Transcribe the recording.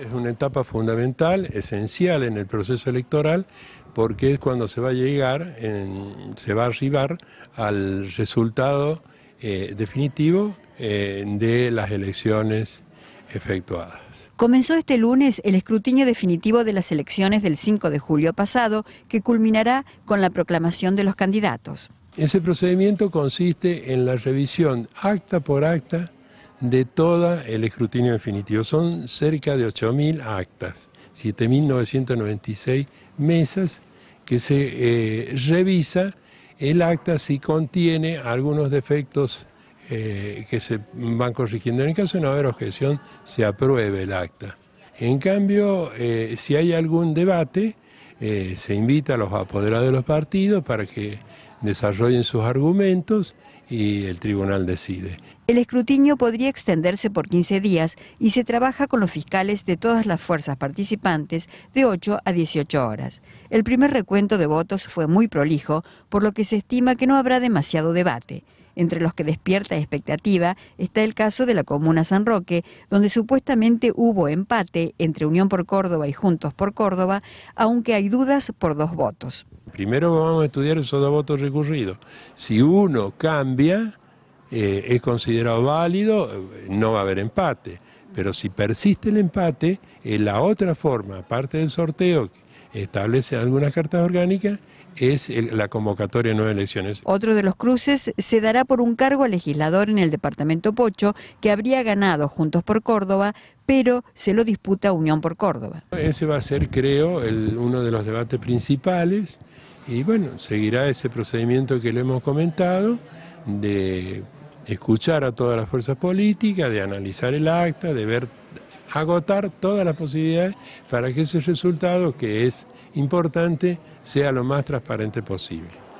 Es una etapa fundamental, esencial en el proceso electoral, porque es cuando se va a llegar, se va a arribar al resultado eh, definitivo eh, de las elecciones efectuadas. Comenzó este lunes el escrutinio definitivo de las elecciones del 5 de julio pasado, que culminará con la proclamación de los candidatos. Ese procedimiento consiste en la revisión acta por acta de todo el escrutinio definitivo. Son cerca de 8.000 actas, 7.996 mesas que se eh, revisa. El acta si contiene algunos defectos eh, que se van corrigiendo. En el caso de no haber objeción, se apruebe el acta. En cambio, eh, si hay algún debate, se invita a los apoderados de los partidos para que desarrollen sus argumentos y el tribunal decide. El escrutinio podría extenderse por 15 días y se trabaja con los fiscales de todas las fuerzas participantes de 8 a 18 horas. El primer recuento de votos fue muy prolijo, por lo que se estima que no habrá demasiado debate. Entre los que despierta expectativa está el caso de la comuna San Roque, donde supuestamente hubo empate entre Unión por Córdoba y Juntos por Córdoba, aunque hay dudas por dos votos. Primero vamos a estudiar esos dos votos recurridos. Si uno cambia, eh, es considerado válido, eh, no va a haber empate. Pero si persiste el empate, en la otra forma, aparte del sorteo, establece algunas cartas orgánicas es la convocatoria de nueve elecciones. Otro de los cruces se dará por un cargo legislador en el departamento Pocho que habría ganado Juntos por Córdoba, pero se lo disputa Unión por Córdoba. Ese va a ser, creo, el, uno de los debates principales y bueno, seguirá ese procedimiento que le hemos comentado de escuchar a todas las fuerzas políticas, de analizar el acta, de ver agotar todas las posibilidades para que ese resultado, que es importante, sea lo más transparente posible.